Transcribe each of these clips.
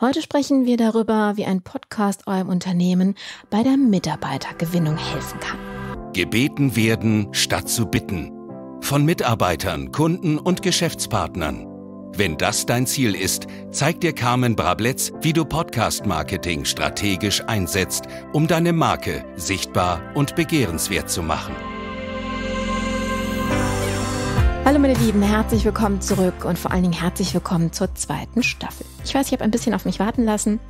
Heute sprechen wir darüber, wie ein Podcast eurem Unternehmen bei der Mitarbeitergewinnung helfen kann. Gebeten werden statt zu bitten. Von Mitarbeitern, Kunden und Geschäftspartnern. Wenn das dein Ziel ist, zeigt dir Carmen Brabletz, wie du Podcast-Marketing strategisch einsetzt, um deine Marke sichtbar und begehrenswert zu machen. Hallo meine Lieben, herzlich willkommen zurück und vor allen Dingen herzlich willkommen zur zweiten Staffel. Ich weiß, ich habe ein bisschen auf mich warten lassen.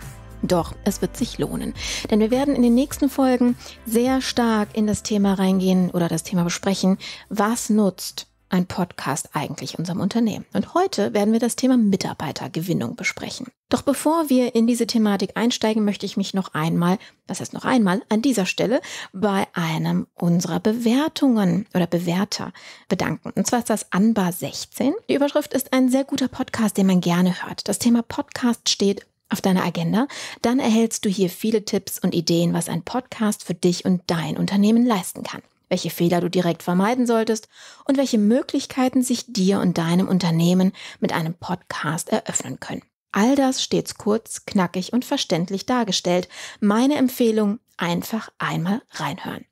Doch, es wird sich lohnen. Denn wir werden in den nächsten Folgen sehr stark in das Thema reingehen oder das Thema besprechen, was nutzt ein Podcast eigentlich unserem Unternehmen? Und heute werden wir das Thema Mitarbeitergewinnung besprechen. Doch bevor wir in diese Thematik einsteigen, möchte ich mich noch einmal, das heißt noch einmal, an dieser Stelle bei einem unserer Bewertungen oder Bewerter bedanken. Und zwar ist das Anbar 16. Die Überschrift ist ein sehr guter Podcast, den man gerne hört. Das Thema Podcast steht auf deiner Agenda, dann erhältst du hier viele Tipps und Ideen, was ein Podcast für dich und dein Unternehmen leisten kann welche Fehler du direkt vermeiden solltest und welche Möglichkeiten sich dir und deinem Unternehmen mit einem Podcast eröffnen können. All das stets kurz, knackig und verständlich dargestellt. Meine Empfehlung, einfach einmal reinhören.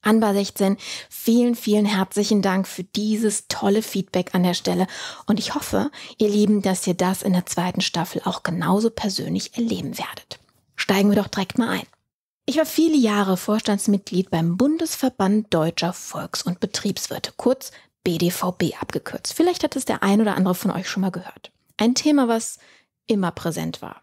Anbar 16, vielen, vielen herzlichen Dank für dieses tolle Feedback an der Stelle und ich hoffe, ihr Lieben, dass ihr das in der zweiten Staffel auch genauso persönlich erleben werdet. Steigen wir doch direkt mal ein. Ich war viele Jahre Vorstandsmitglied beim Bundesverband Deutscher Volks- und Betriebswirte, kurz BDVB abgekürzt. Vielleicht hat es der ein oder andere von euch schon mal gehört. Ein Thema, was immer präsent war.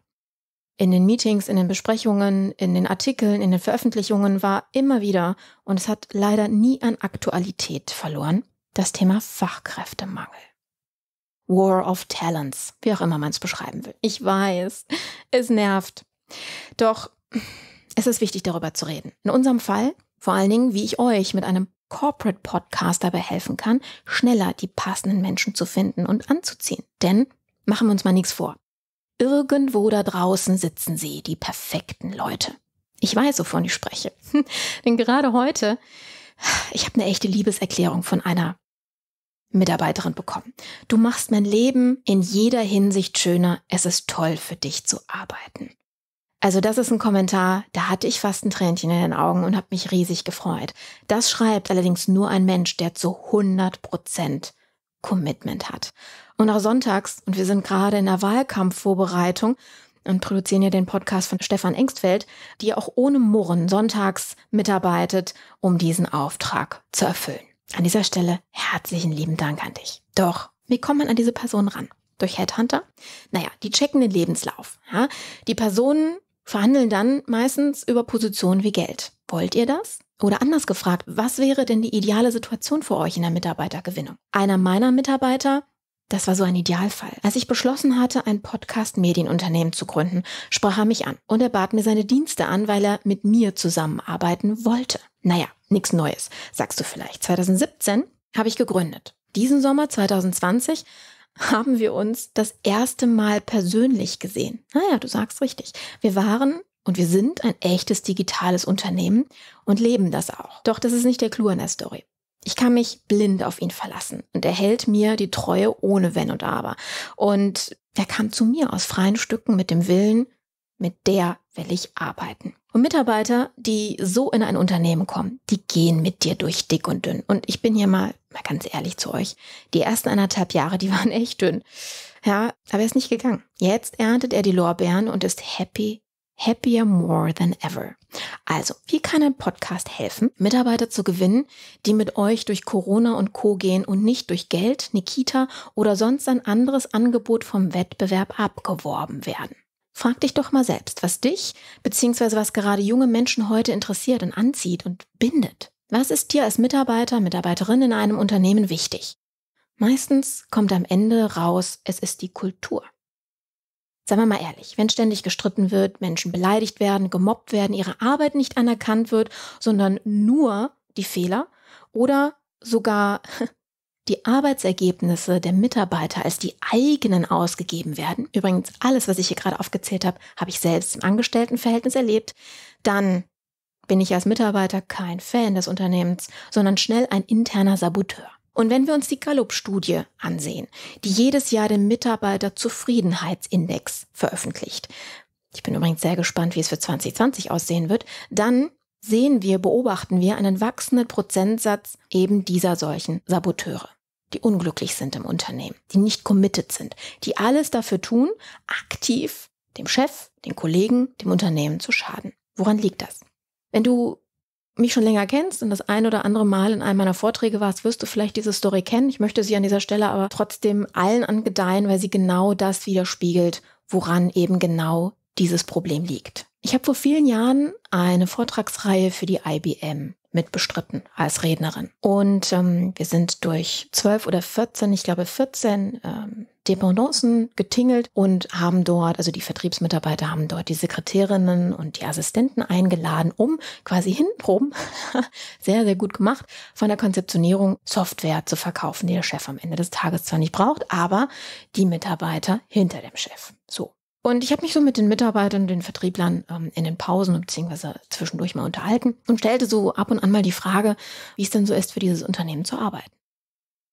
In den Meetings, in den Besprechungen, in den Artikeln, in den Veröffentlichungen war immer wieder, und es hat leider nie an Aktualität verloren, das Thema Fachkräftemangel. War of Talents, wie auch immer man es beschreiben will. Ich weiß, es nervt. Doch es ist wichtig, darüber zu reden. In unserem Fall vor allen Dingen, wie ich euch mit einem Corporate Podcast dabei helfen kann, schneller die passenden Menschen zu finden und anzuziehen. Denn machen wir uns mal nichts vor. Irgendwo da draußen sitzen sie, die perfekten Leute. Ich weiß, wovon ich spreche. Denn gerade heute, ich habe eine echte Liebeserklärung von einer Mitarbeiterin bekommen. Du machst mein Leben in jeder Hinsicht schöner. Es ist toll für dich zu arbeiten. Also das ist ein Kommentar, da hatte ich fast ein Tränchen in den Augen und habe mich riesig gefreut. Das schreibt allerdings nur ein Mensch, der zu 100 Prozent Commitment hat. Und auch sonntags, und wir sind gerade in der Wahlkampfvorbereitung und produzieren ja den Podcast von Stefan Engstfeld, die auch ohne Murren sonntags mitarbeitet, um diesen Auftrag zu erfüllen. An dieser Stelle herzlichen lieben Dank an dich. Doch, wie kommt man an diese Person ran? Durch Headhunter? Naja, die checken den Lebenslauf. Ja? Die Personen verhandeln dann meistens über Positionen wie Geld. Wollt ihr das? Oder anders gefragt, was wäre denn die ideale Situation für euch in der Mitarbeitergewinnung? Einer meiner Mitarbeiter, das war so ein Idealfall. Als ich beschlossen hatte, ein Podcast-Medienunternehmen zu gründen, sprach er mich an und er bat mir seine Dienste an, weil er mit mir zusammenarbeiten wollte. Naja, nichts Neues, sagst du vielleicht. 2017 habe ich gegründet. Diesen Sommer 2020 haben wir uns das erste Mal persönlich gesehen. Naja, du sagst richtig. Wir waren und wir sind ein echtes digitales Unternehmen und leben das auch. Doch das ist nicht der Clou an der Story. Ich kann mich blind auf ihn verlassen und er hält mir die Treue ohne Wenn und Aber. Und er kam zu mir aus freien Stücken mit dem Willen, mit der will ich arbeiten. Und Mitarbeiter, die so in ein Unternehmen kommen, die gehen mit dir durch dick und dünn. Und ich bin hier mal, mal ganz ehrlich zu euch, die ersten anderthalb Jahre, die waren echt dünn. Ja, aber er ist nicht gegangen. Jetzt erntet er die Lorbeeren und ist happy, happier more than ever. Also, wie kann ein Podcast helfen, Mitarbeiter zu gewinnen, die mit euch durch Corona und Co gehen und nicht durch Geld, Nikita oder sonst ein anderes Angebot vom Wettbewerb abgeworben werden? Frag dich doch mal selbst, was dich bzw. was gerade junge Menschen heute interessiert und anzieht und bindet. Was ist dir als Mitarbeiter, Mitarbeiterin in einem Unternehmen wichtig? Meistens kommt am Ende raus, es ist die Kultur. Seien wir mal ehrlich, wenn ständig gestritten wird, Menschen beleidigt werden, gemobbt werden, ihre Arbeit nicht anerkannt wird, sondern nur die Fehler oder sogar die Arbeitsergebnisse der Mitarbeiter als die eigenen ausgegeben werden. Übrigens, alles, was ich hier gerade aufgezählt habe, habe ich selbst im Angestelltenverhältnis erlebt. Dann bin ich als Mitarbeiter kein Fan des Unternehmens, sondern schnell ein interner Saboteur. Und wenn wir uns die Gallup-Studie ansehen, die jedes Jahr den Mitarbeiterzufriedenheitsindex veröffentlicht, ich bin übrigens sehr gespannt, wie es für 2020 aussehen wird, dann sehen wir, beobachten wir einen wachsenden Prozentsatz eben dieser solchen Saboteure die unglücklich sind im Unternehmen, die nicht committed sind, die alles dafür tun, aktiv dem Chef, den Kollegen, dem Unternehmen zu schaden. Woran liegt das? Wenn du mich schon länger kennst und das ein oder andere Mal in einem meiner Vorträge warst, wirst du vielleicht diese Story kennen. Ich möchte sie an dieser Stelle aber trotzdem allen angedeihen, weil sie genau das widerspiegelt, woran eben genau dieses Problem liegt. Ich habe vor vielen Jahren eine Vortragsreihe für die IBM mitbestritten als Rednerin. Und ähm, wir sind durch zwölf oder 14, ich glaube 14 ähm, Dependancen getingelt und haben dort, also die Vertriebsmitarbeiter haben dort die Sekretärinnen und die Assistenten eingeladen, um quasi hintenrum, sehr, sehr gut gemacht, von der Konzeptionierung Software zu verkaufen, die der Chef am Ende des Tages zwar nicht braucht, aber die Mitarbeiter hinter dem Chef. So. Und ich habe mich so mit den Mitarbeitern, den Vertrieblern ähm, in den Pausen bzw. zwischendurch mal unterhalten und stellte so ab und an mal die Frage, wie es denn so ist, für dieses Unternehmen zu arbeiten.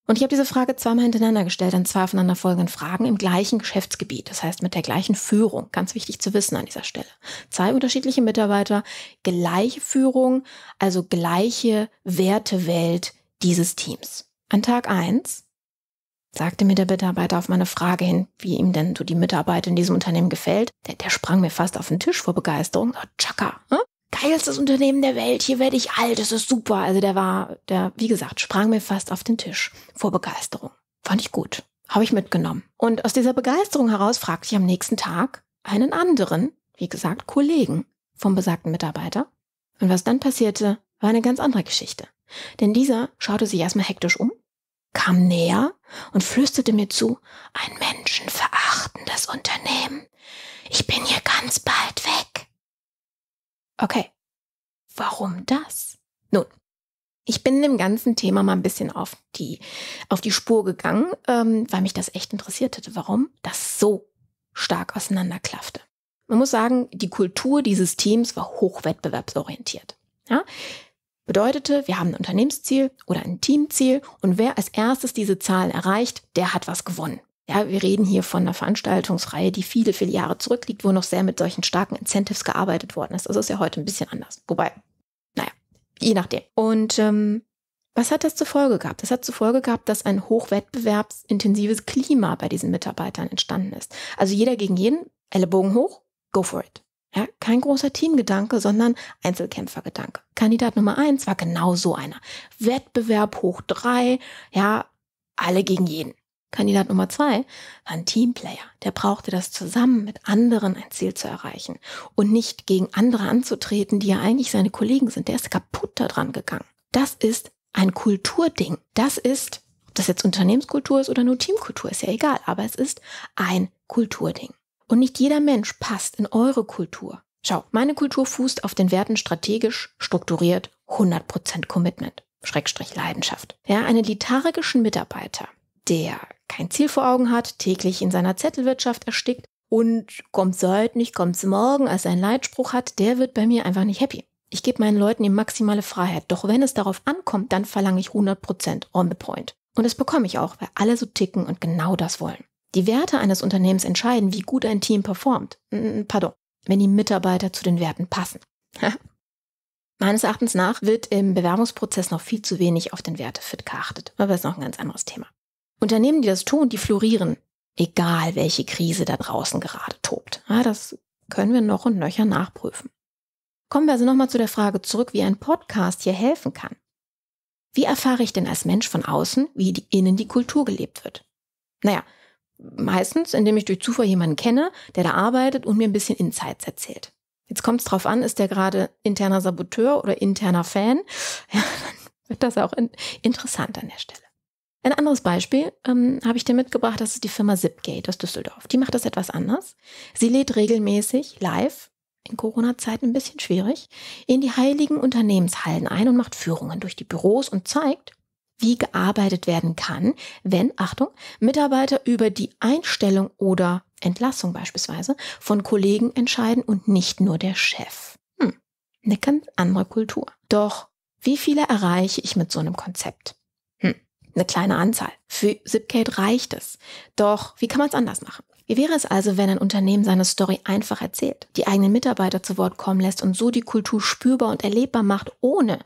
Und ich habe diese Frage zweimal hintereinander gestellt an zwei aufeinanderfolgenden Fragen im gleichen Geschäftsgebiet, das heißt mit der gleichen Führung. Ganz wichtig zu wissen an dieser Stelle. Zwei unterschiedliche Mitarbeiter, gleiche Führung, also gleiche Wertewelt dieses Teams. An Tag 1 sagte mir der Mitarbeiter auf meine Frage hin, wie ihm denn so die Mitarbeit in diesem Unternehmen gefällt. Der, der sprang mir fast auf den Tisch vor Begeisterung. Oh, tschakka, hm? geilstes Unternehmen der Welt, hier werde ich alt, das ist super. Also der war, der, wie gesagt, sprang mir fast auf den Tisch vor Begeisterung. Fand ich gut. Habe ich mitgenommen. Und aus dieser Begeisterung heraus fragte ich am nächsten Tag einen anderen, wie gesagt, Kollegen vom besagten Mitarbeiter. Und was dann passierte, war eine ganz andere Geschichte. Denn dieser schaute sich erstmal hektisch um, kam näher und flüsterte mir zu, ein menschenverachtendes Unternehmen. Ich bin hier ganz bald weg. Okay, warum das? Nun, ich bin dem ganzen Thema mal ein bisschen auf die, auf die Spur gegangen, ähm, weil mich das echt interessiert hätte, warum das so stark auseinanderklaffte. Man muss sagen, die Kultur dieses Teams war hochwettbewerbsorientiert. Ja? Bedeutete, wir haben ein Unternehmensziel oder ein Teamziel und wer als erstes diese Zahl erreicht, der hat was gewonnen. Ja, wir reden hier von einer Veranstaltungsreihe, die viele, viele Jahre zurückliegt, wo noch sehr mit solchen starken Incentives gearbeitet worden ist. Das also ist ja heute ein bisschen anders. Wobei, naja, je nachdem. Und ähm, was hat das zur Folge gehabt? Das hat zur Folge gehabt, dass ein hochwettbewerbsintensives Klima bei diesen Mitarbeitern entstanden ist. Also jeder gegen jeden, Ellenbogen hoch, go for it. Ja, kein großer Teamgedanke, sondern Einzelkämpfergedanke. Kandidat Nummer eins war genau so einer. Wettbewerb hoch drei, ja, alle gegen jeden. Kandidat Nummer zwei war ein Teamplayer. Der brauchte das zusammen mit anderen ein Ziel zu erreichen und nicht gegen andere anzutreten, die ja eigentlich seine Kollegen sind. Der ist kaputt da dran gegangen. Das ist ein Kulturding. Das ist, ob das jetzt Unternehmenskultur ist oder nur Teamkultur, ist ja egal, aber es ist ein Kulturding. Und nicht jeder Mensch passt in eure Kultur. Schau, meine Kultur fußt auf den Werten strategisch, strukturiert, 100% Commitment, Schrägstrich Leidenschaft. Ja, einen lethargischen Mitarbeiter, der kein Ziel vor Augen hat, täglich in seiner Zettelwirtschaft erstickt und kommt's heute nicht, kommt's morgen als ein Leitspruch hat, der wird bei mir einfach nicht happy. Ich gebe meinen Leuten die maximale Freiheit, doch wenn es darauf ankommt, dann verlange ich 100% on the point. Und das bekomme ich auch, weil alle so ticken und genau das wollen. Die Werte eines Unternehmens entscheiden, wie gut ein Team performt. Pardon, wenn die Mitarbeiter zu den Werten passen. Meines Erachtens nach wird im Bewerbungsprozess noch viel zu wenig auf den Wertefit geachtet. Aber das ist noch ein ganz anderes Thema. Unternehmen, die das tun, die florieren, egal welche Krise da draußen gerade tobt. das können wir noch und nöcher nachprüfen. Kommen wir also nochmal zu der Frage zurück, wie ein Podcast hier helfen kann. Wie erfahre ich denn als Mensch von außen, wie innen die Kultur gelebt wird? Naja, Meistens, indem ich durch Zufall jemanden kenne, der da arbeitet und mir ein bisschen Insights erzählt. Jetzt kommt es drauf an, ist der gerade interner Saboteur oder interner Fan? Ja, dann wird das auch in interessant an der Stelle. Ein anderes Beispiel ähm, habe ich dir mitgebracht, das ist die Firma Zipgate aus Düsseldorf. Die macht das etwas anders. Sie lädt regelmäßig live, in Corona-Zeiten ein bisschen schwierig, in die heiligen Unternehmenshallen ein und macht Führungen durch die Büros und zeigt, wie gearbeitet werden kann, wenn, Achtung, Mitarbeiter über die Einstellung oder Entlassung beispielsweise von Kollegen entscheiden und nicht nur der Chef. Hm, eine ganz andere Kultur. Doch wie viele erreiche ich mit so einem Konzept? Hm, eine kleine Anzahl. Für Zipcate reicht es. Doch wie kann man es anders machen? Wie wäre es also, wenn ein Unternehmen seine Story einfach erzählt, die eigenen Mitarbeiter zu Wort kommen lässt und so die Kultur spürbar und erlebbar macht, ohne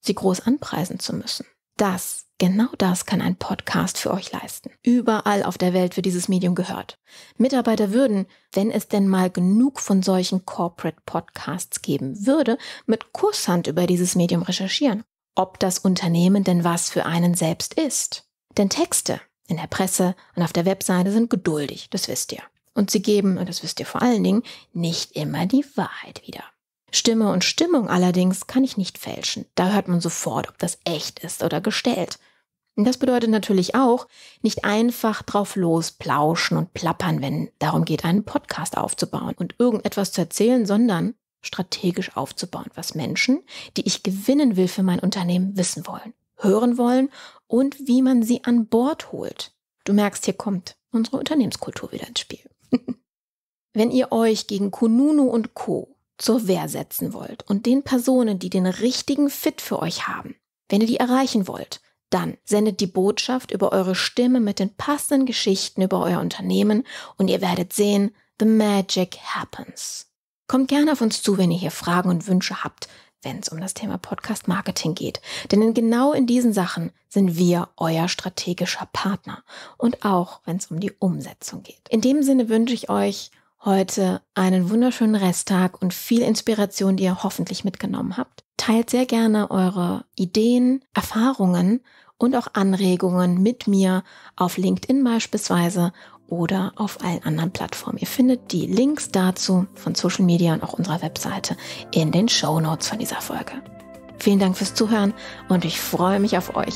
sie groß anpreisen zu müssen? das, genau das kann ein Podcast für euch leisten. Überall auf der Welt wird dieses Medium gehört. Mitarbeiter würden, wenn es denn mal genug von solchen Corporate Podcasts geben würde, mit Kurshand über dieses Medium recherchieren, ob das Unternehmen denn was für einen selbst ist. Denn Texte in der Presse und auf der Webseite sind geduldig, das wisst ihr. Und sie geben, und das wisst ihr vor allen Dingen, nicht immer die Wahrheit wieder. Stimme und Stimmung allerdings kann ich nicht fälschen. Da hört man sofort, ob das echt ist oder gestellt. Und das bedeutet natürlich auch, nicht einfach drauf los plauschen und plappern, wenn darum geht, einen Podcast aufzubauen und irgendetwas zu erzählen, sondern strategisch aufzubauen, was Menschen, die ich gewinnen will für mein Unternehmen, wissen wollen, hören wollen und wie man sie an Bord holt. Du merkst, hier kommt unsere Unternehmenskultur wieder ins Spiel. wenn ihr euch gegen Kununu und Co zur Wehr setzen wollt und den Personen, die den richtigen Fit für euch haben, wenn ihr die erreichen wollt, dann sendet die Botschaft über eure Stimme mit den passenden Geschichten über euer Unternehmen und ihr werdet sehen, the magic happens. Kommt gerne auf uns zu, wenn ihr hier Fragen und Wünsche habt, wenn es um das Thema Podcast Marketing geht. Denn in genau in diesen Sachen sind wir euer strategischer Partner und auch wenn es um die Umsetzung geht. In dem Sinne wünsche ich euch heute einen wunderschönen Resttag und viel Inspiration, die ihr hoffentlich mitgenommen habt. Teilt sehr gerne eure Ideen, Erfahrungen und auch Anregungen mit mir auf LinkedIn beispielsweise oder auf allen anderen Plattformen. Ihr findet die Links dazu von Social Media und auch unserer Webseite in den Show Notes von dieser Folge. Vielen Dank fürs Zuhören und ich freue mich auf euch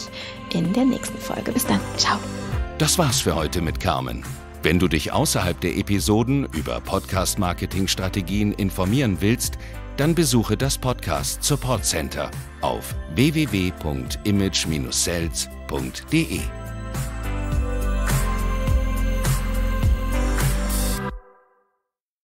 in der nächsten Folge. Bis dann. Ciao. Das war's für heute mit Carmen. Wenn du dich außerhalb der Episoden über Podcast-Marketing-Strategien informieren willst, dann besuche das Podcast Support Center auf www.image-sales.de.